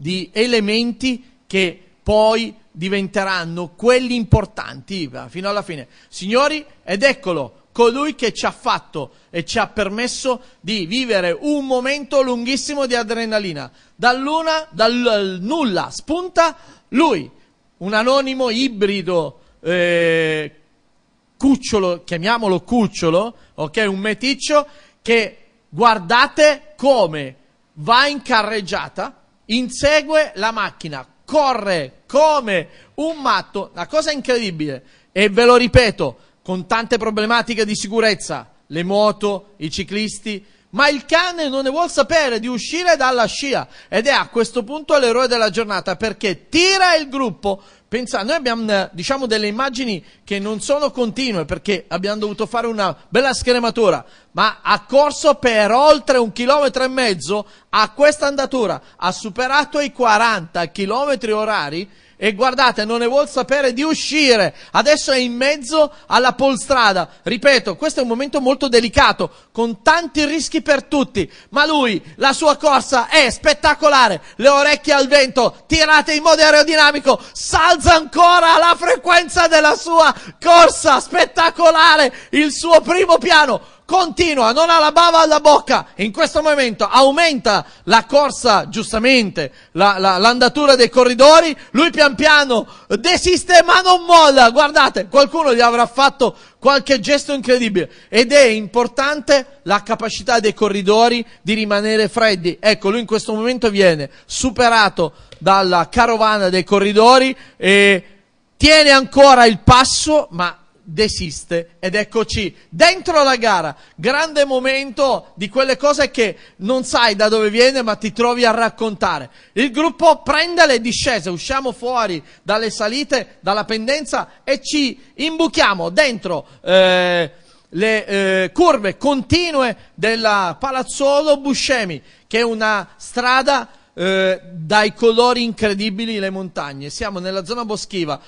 di elementi che poi diventeranno quelli importanti fino alla fine. Signori, ed eccolo, colui che ci ha fatto e ci ha permesso di vivere un momento lunghissimo di adrenalina. Dall'una, dal nulla, spunta lui, un anonimo ibrido, eh, cucciolo, chiamiamolo cucciolo, ok, un meticcio, che guardate come va in carreggiata, insegue la macchina, corre come un matto, la cosa incredibile, e ve lo ripeto, con tante problematiche di sicurezza, le moto, i ciclisti, ma il cane non ne vuol sapere di uscire dalla scia ed è a questo punto l'eroe della giornata perché tira il gruppo Pensa, noi abbiamo eh, diciamo, delle immagini che non sono continue perché abbiamo dovuto fare una bella scrematura, ma ha corso per oltre un chilometro e mezzo a questa andatura, ha superato i 40 chilometri orari e guardate, non ne vuol sapere di uscire. Adesso è in mezzo alla polstrada. Ripeto, questo è un momento molto delicato, con tanti rischi per tutti. Ma lui, la sua corsa è spettacolare. Le orecchie al vento, tirate in modo aerodinamico. Salza ancora la frequenza della sua corsa. Spettacolare. Il suo primo piano continua, non ha la bava alla bocca. In questo momento aumenta la corsa, giustamente, la, la, l'andatura dei corridori. Lui pian piano desiste ma non molla. Guardate, qualcuno gli avrà fatto qualche gesto incredibile. Ed è importante la capacità dei corridori di rimanere freddi. Ecco, lui in questo momento viene superato dalla carovana dei corridori e tiene ancora il passo, ma desiste ed eccoci dentro la gara, grande momento di quelle cose che non sai da dove viene ma ti trovi a raccontare. Il gruppo prende le discese, usciamo fuori dalle salite, dalla pendenza e ci imbuchiamo dentro eh, le eh, curve continue della Palazzolo Buscemi, che è una strada eh, dai colori incredibili le montagne. Siamo nella zona boschiva,